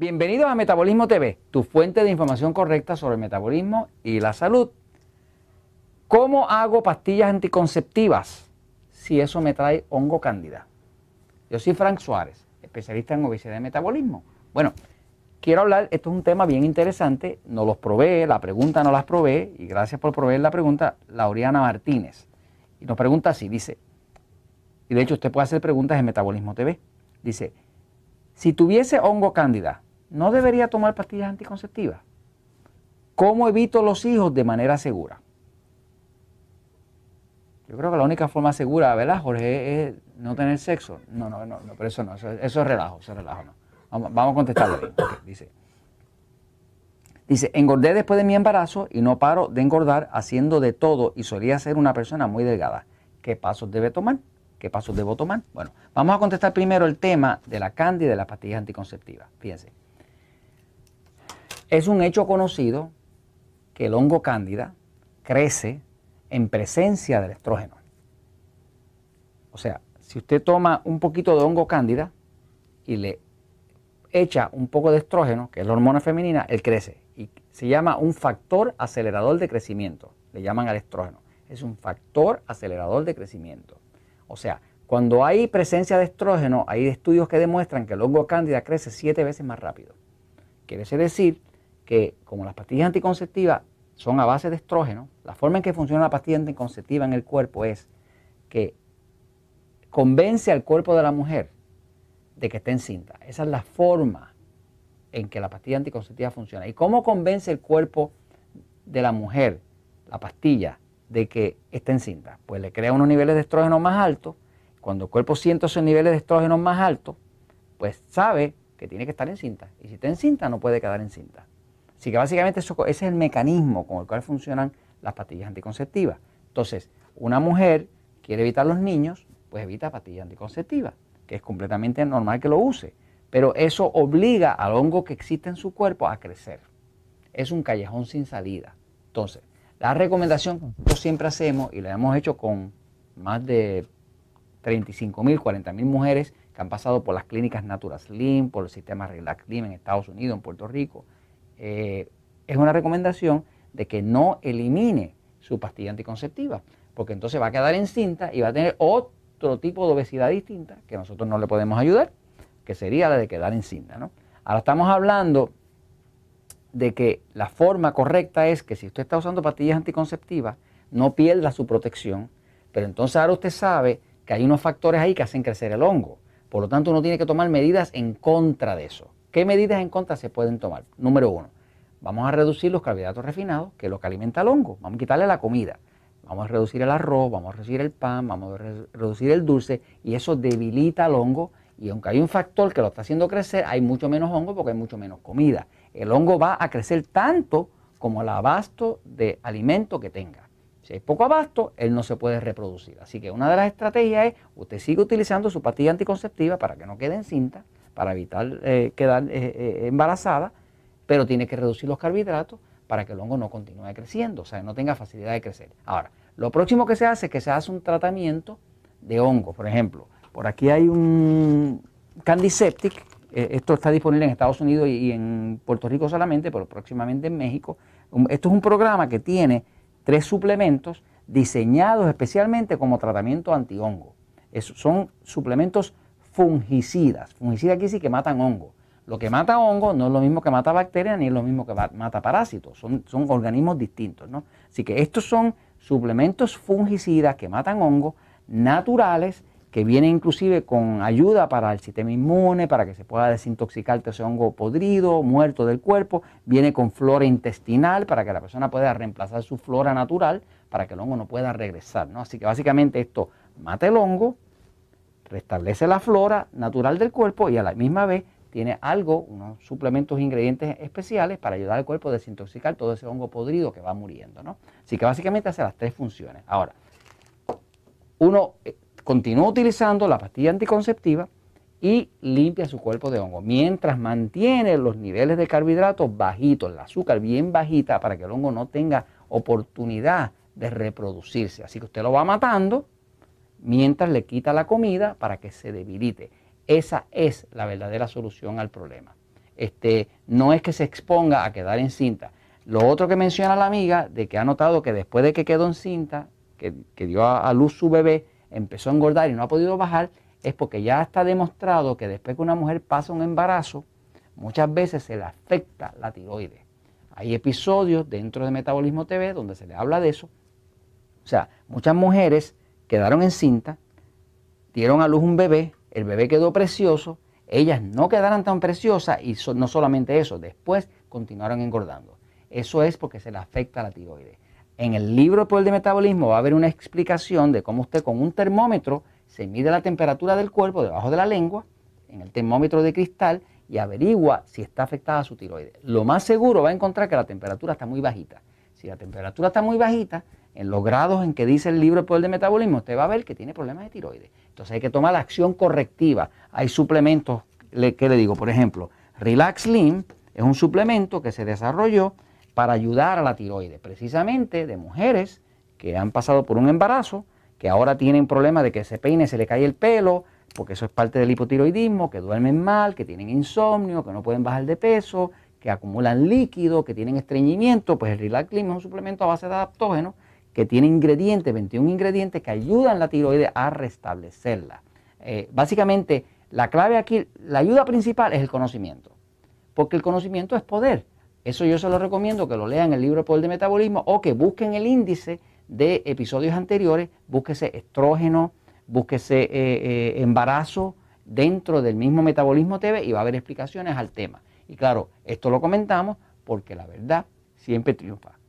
Bienvenidos a Metabolismo TV, tu fuente de información correcta sobre el metabolismo y la salud. ¿Cómo hago pastillas anticonceptivas si eso me trae hongo cándida? Yo soy Frank Suárez, especialista en obesidad y metabolismo. Bueno, quiero hablar, esto es un tema bien interesante, no los probé, la pregunta no las probé, y gracias por proveer la pregunta, Laureana Martínez. Y nos pregunta así, dice, y de hecho usted puede hacer preguntas en Metabolismo TV, dice, si tuviese hongo cándida, ¿No debería tomar pastillas anticonceptivas? ¿Cómo evito los hijos de manera segura? Yo creo que la única forma segura, ¿verdad, Jorge? Es no tener sexo. No, no, no, no pero eso no, eso, es relajo, eso es relajo, no. Vamos, a contestarlo bien. dice. Dice, engordé después de mi embarazo y no paro de engordar haciendo de todo y solía ser una persona muy delgada. ¿Qué pasos debe tomar? ¿Qué pasos debo tomar? Bueno, vamos a contestar primero el tema de la cándida y de las pastillas anticonceptivas. Fíjense. Es un hecho conocido que el hongo cándida crece en presencia del estrógeno. O sea, si usted toma un poquito de hongo cándida y le echa un poco de estrógeno, que es la hormona femenina, él crece. Y se llama un factor acelerador de crecimiento. Le llaman al estrógeno. Es un factor acelerador de crecimiento. O sea, cuando hay presencia de estrógeno, hay estudios que demuestran que el hongo cándida crece siete veces más rápido. Quiere decir que como las pastillas anticonceptivas son a base de estrógeno, la forma en que funciona la pastilla anticonceptiva en el cuerpo es que convence al cuerpo de la mujer de que esté encinta. Esa es la forma en que la pastilla anticonceptiva funciona. ¿Y cómo convence el cuerpo de la mujer, la pastilla, de que está encinta? Pues le crea unos niveles de estrógeno más altos. Cuando el cuerpo siente esos niveles de estrógeno más altos, pues sabe que tiene que estar encinta. Y si está encinta, no puede quedar encinta. Así que básicamente eso, ese es el mecanismo con el cual funcionan las pastillas anticonceptivas. Entonces, una mujer quiere evitar los niños, pues evita pastillas anticonceptivas, que es completamente normal que lo use. Pero eso obliga al hongo que existe en su cuerpo a crecer. Es un callejón sin salida. Entonces, la recomendación que nosotros siempre hacemos, y la hemos hecho con más de 35 mil, mujeres que han pasado por las clínicas Natural Slim, por el sistema Relax en Estados Unidos, en Puerto Rico, eh, es una recomendación de que no elimine su pastilla anticonceptiva, porque entonces va a quedar encinta y va a tener otro tipo de obesidad distinta que nosotros no le podemos ayudar, que sería la de quedar encinta. ¿no? Ahora estamos hablando de que la forma correcta es que si usted está usando pastillas anticonceptivas, no pierda su protección, pero entonces ahora usted sabe que hay unos factores ahí que hacen crecer el hongo. Por lo tanto, uno tiene que tomar medidas en contra de eso. ¿Qué medidas en contra se pueden tomar? Número uno, vamos a reducir los carbohidratos refinados, que es lo que alimenta el hongo. Vamos a quitarle la comida. Vamos a reducir el arroz, vamos a reducir el pan, vamos a reducir el dulce y eso debilita al hongo. Y aunque hay un factor que lo está haciendo crecer, hay mucho menos hongo porque hay mucho menos comida. El hongo va a crecer tanto como el abasto de alimento que tenga. Si hay poco abasto, él no se puede reproducir. Así que una de las estrategias es, usted sigue utilizando su pastilla anticonceptiva para que no quede en cinta para evitar eh, quedar eh, eh, embarazada, pero tiene que reducir los carbohidratos para que el hongo no continúe creciendo, o sea, no tenga facilidad de crecer. Ahora, lo próximo que se hace es que se hace un tratamiento de hongo, por ejemplo. Por aquí hay un Candiseptic, esto está disponible en Estados Unidos y en Puerto Rico solamente, pero próximamente en México. Esto es un programa que tiene tres suplementos diseñados especialmente como tratamiento anti hongo. son suplementos fungicidas. Fungicidas aquí sí que matan hongos. Lo que mata hongo no es lo mismo que mata bacterias ni es lo mismo que mata parásitos, son, son organismos distintos. ¿no? Así que estos son suplementos fungicidas que matan hongos naturales que vienen inclusive con ayuda para el sistema inmune, para que se pueda desintoxicar ese hongo podrido, muerto del cuerpo, viene con flora intestinal para que la persona pueda reemplazar su flora natural para que el hongo no pueda regresar. ¿no? Así que básicamente esto mata el hongo, restablece la flora natural del cuerpo y a la misma vez tiene algo, unos suplementos, ingredientes especiales para ayudar al cuerpo a desintoxicar todo ese hongo podrido que va muriendo. ¿no? Así que básicamente hace las tres funciones. Ahora, uno eh, continúa utilizando la pastilla anticonceptiva y limpia su cuerpo de hongo, mientras mantiene los niveles de carbohidratos bajitos, el azúcar bien bajita, para que el hongo no tenga oportunidad de reproducirse. Así que usted lo va matando mientras le quita la comida para que se debilite. Esa es la verdadera solución al problema. Este, no es que se exponga a quedar encinta. Lo otro que menciona la amiga, de que ha notado que después de que quedó encinta, que, que dio a, luz su bebé, empezó a engordar y no ha podido bajar, es porque ya está demostrado que después que una mujer pasa un embarazo, muchas veces se le afecta la tiroides. Hay episodios dentro de Metabolismo TV donde se le habla de eso. O sea, muchas mujeres quedaron encinta, dieron a luz un bebé, el bebé quedó precioso, ellas no quedaron tan preciosas y no solamente eso, después continuaron engordando. Eso es porque se le afecta la tiroides. En el libro El de Metabolismo va a haber una explicación de cómo usted con un termómetro se mide la temperatura del cuerpo debajo de la lengua, en el termómetro de cristal, y averigua si está afectada su tiroides. Lo más seguro va a encontrar que la temperatura está muy bajita. Si la temperatura está muy bajita, en los grados en que dice el libro El Poder del Metabolismo, usted va a ver que tiene problemas de tiroides. Entonces hay que tomar la acción correctiva. Hay suplementos, que le digo? Por ejemplo, Relax Lean es un suplemento que se desarrolló para ayudar a la tiroides, precisamente de mujeres que han pasado por un embarazo, que ahora tienen problemas de que se peine, se le cae el pelo, porque eso es parte del hipotiroidismo, que duermen mal, que tienen insomnio, que no pueden bajar de peso, que acumulan líquido, que tienen estreñimiento, pues el Relax es un suplemento a base de adaptógeno que tiene ingredientes, 21 ingredientes que ayudan a la tiroides a restablecerla. Eh, básicamente, la clave aquí, la ayuda principal es el conocimiento, porque el conocimiento es poder. Eso yo se lo recomiendo que lo lean el libro Poder de Metabolismo o que busquen el índice de episodios anteriores, búsquese estrógeno, búsquese eh, eh, embarazo dentro del mismo Metabolismo TV y va a haber explicaciones al tema. Y claro, esto lo comentamos porque la verdad siempre triunfa.